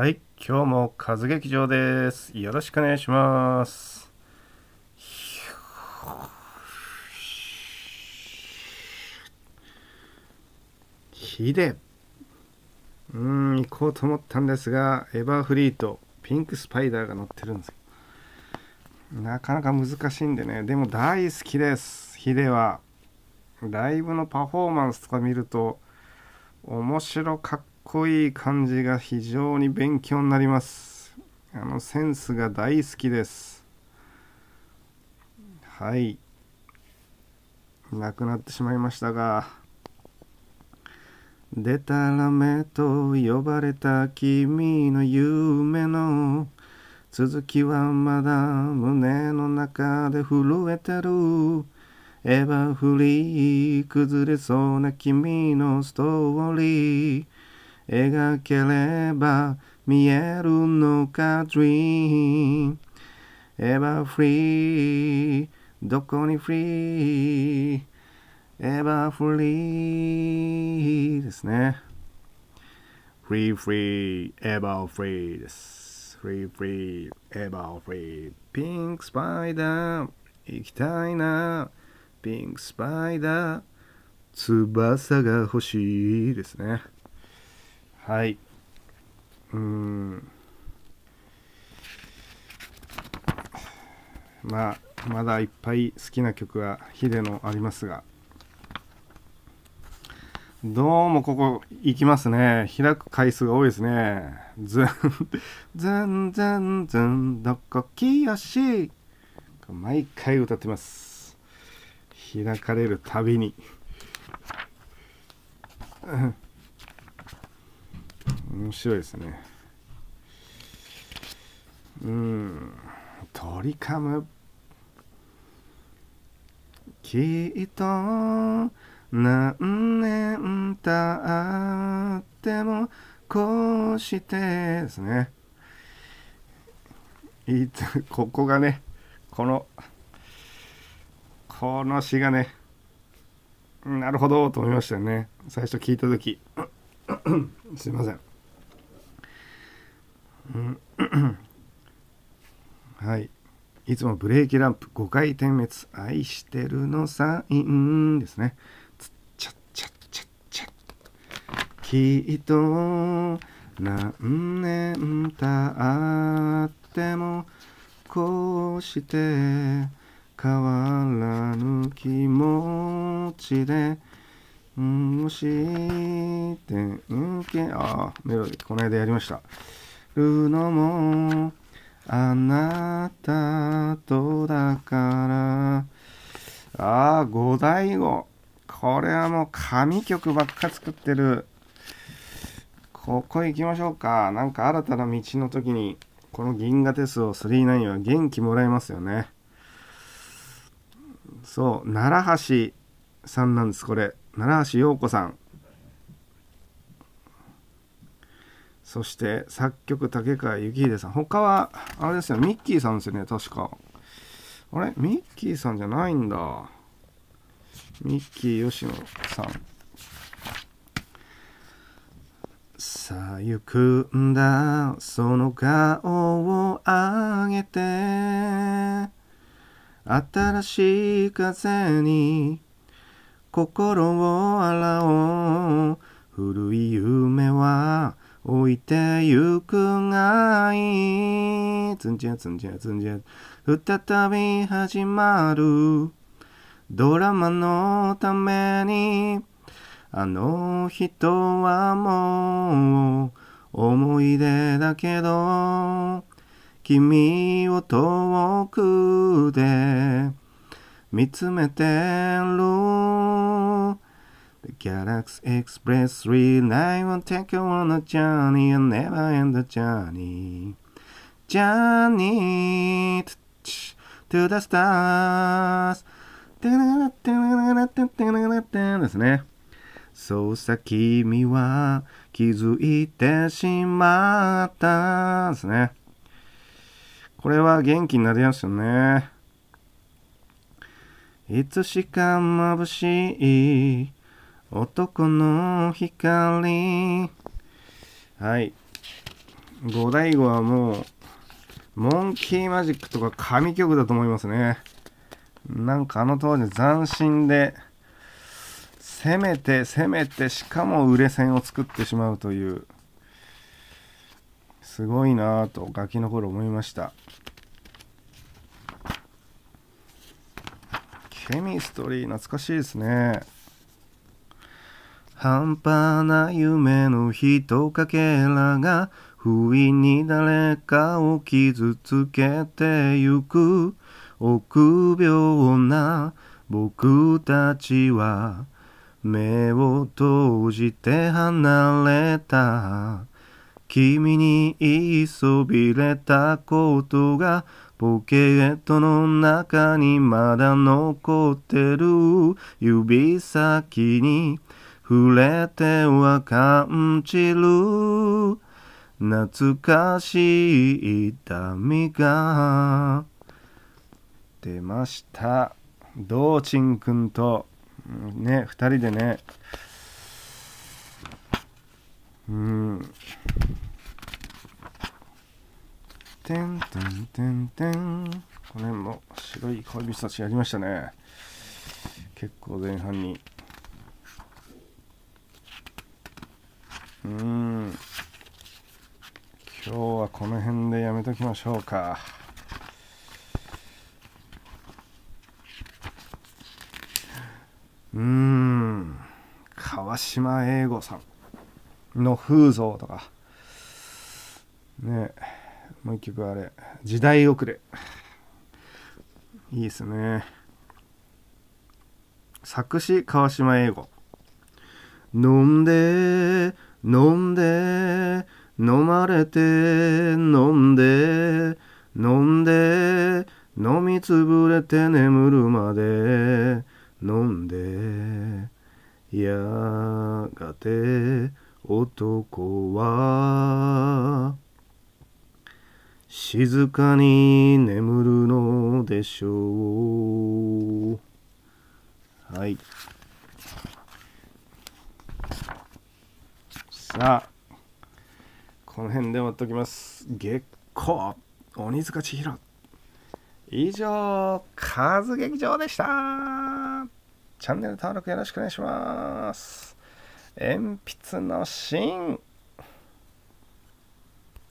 はい、今日もカズ劇場です。よろしくお願いします。ひでうん、行こうと思ったんですが、エバーフリート、ピンクスパイダーが乗ってるんですなかなか難しいんでね、でも大好きです。ひでは。ライブのパフォーマンスとか見ると、面白かっこいい感じが非常に勉強になります。あのセンスが大好きです。はい。なくなってしまいましたが、でたらめと呼ばれた君の夢の続きはまだ胸の中で震えてるエヴァフリー崩れそうな君のストーリー描ければ見えるのか Dream Ever free どこに free Ever free ですね Free free ever free です Free free ever free ピンクスパイダー行きたいなピンクスパイダー翼が欲しいですねはいうんまあまだいっぱい好きな曲はヒデのありますがどうもここ行きますね。開く回数が多いですね。ずん、ずんずんずん、どこきよし。毎回歌ってます。開かれるたびに。面白いですねうんトリカムきっと何年たってもこうしてですねいつここがねこのこの詩がねなるほどと思いましたよね最初聞いた時すいませんはい。いつもブレーキランプ5回点滅。愛してるのサインですね。つっちゃっちゃっちゃっちゃきっと何年たってもこうして変わらぬ気持ちでうん、してんけ、ああ、メロディー、この間やりました。るのもあなたとだからああ五代五これはもう神曲ばっか作ってるここ行きましょうかなんか新たな道の時にこの銀河鉄道39は元気もらえますよねそう奈良橋さんなんですこれ奈良橋陽子さんそして作曲竹川幸秀さん他はあれですよミッキーさんですよね確かあれミッキーさんじゃないんだミッキー吉野さんさあ行くんだその顔を上げて新しい風に心を洗おう古い夢は置いてゆくがいつんじゃつんじゃつんじゃ再び始まるドラマのためにあの人はもう思い出だけど君を遠くで見つめてる The Galaxy Express 39 1 take you on a journey, a never end journey. Journey to the stars. ですね。そうさ君は気づいてしまったですね。これは元気になりますよね。いつしか眩しい男の光。はい。五代悟はもう、モンキーマジックとか神曲だと思いますね。なんかあの当時斬新で、攻めて攻めて、しかも売れ線を作ってしまうという、すごいなぁとガキの頃思いました。ケミストリー懐かしいですね。半端な夢のとかけらが不意に誰かを傷つけてゆく臆病な僕たちは目を閉じて離れた君に言いそびれたことがポケットの中にまだ残ってる指先に触れては感じる懐かしい痛みが出ました道珍ちんくんとね2人でねうんてんてんてんてんこの辺も白い恋人たちやりましたね結構前半にうん今日はこの辺でやめときましょうかうん川島英吾さんの「風像」とかねもう一曲あれ「時代遅れ」いいっすね作詞川島英吾飲んで飲んで、飲まれて、飲んで、飲んで、飲みつぶれて眠るまで、飲んで、やがて男は、静かに眠るのでしょう。はい。がこの辺で終わっておきます月光鬼塚千尋以上カズ劇場でしたチャンネル登録よろしくお願いします鉛筆の芯